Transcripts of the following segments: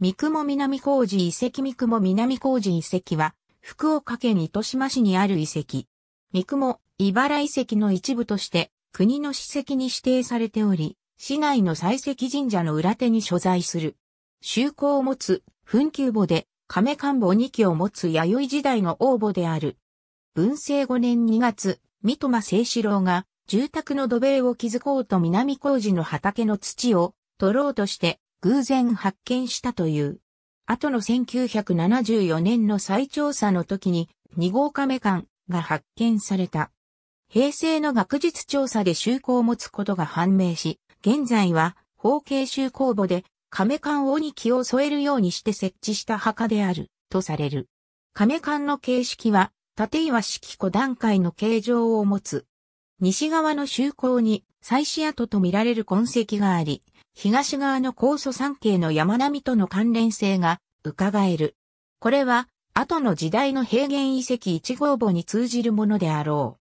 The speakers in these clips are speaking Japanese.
三雲南工事遺跡三雲南工事遺跡は、福岡県糸島市にある遺跡。三雲、茨遺跡の一部として、国の史跡に指定されており、市内の採石神社の裏手に所在する。修行を持つ、墳丘墓で、亀官墓二基を持つ弥生時代の王墓である。文政5年2月、三苫清志郎が、住宅の土塀を築こうと南工事の畑の土を、取ろうとして、偶然発見したという。後の1974年の再調査の時に2号亀艦が発見された。平成の学術調査で就航を持つことが判明し、現在は方形就航墓で亀艦をに木を添えるようにして設置した墓であるとされる。亀艦の形式は縦岩式古段階の形状を持つ。西側の就航に祭祀跡と見られる痕跡があり、東側の高祖山系の山並みとの関連性が伺える。これは、後の時代の平原遺跡一号墓に通じるものであろう。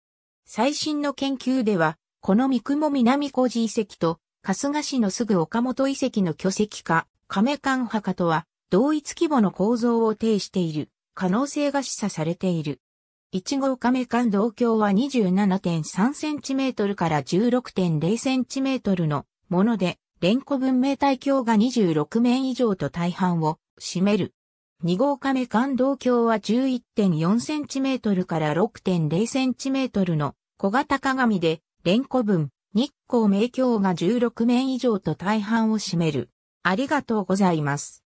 最新の研究では、この三雲南小路遺跡と、春日市のすぐ岡本遺跡の巨石化、亀館墓とは、同一規模の構造を呈している、可能性が示唆されている。一号亀館同郷は 27.3cm から 16.0cm のもので、連呼文明体橋が26面以上と大半を占める。2号亀関道橋は 11.4cm から 6.0cm の小型鏡で、連呼文、日光明鏡が16面以上と大半を占める。ありがとうございます。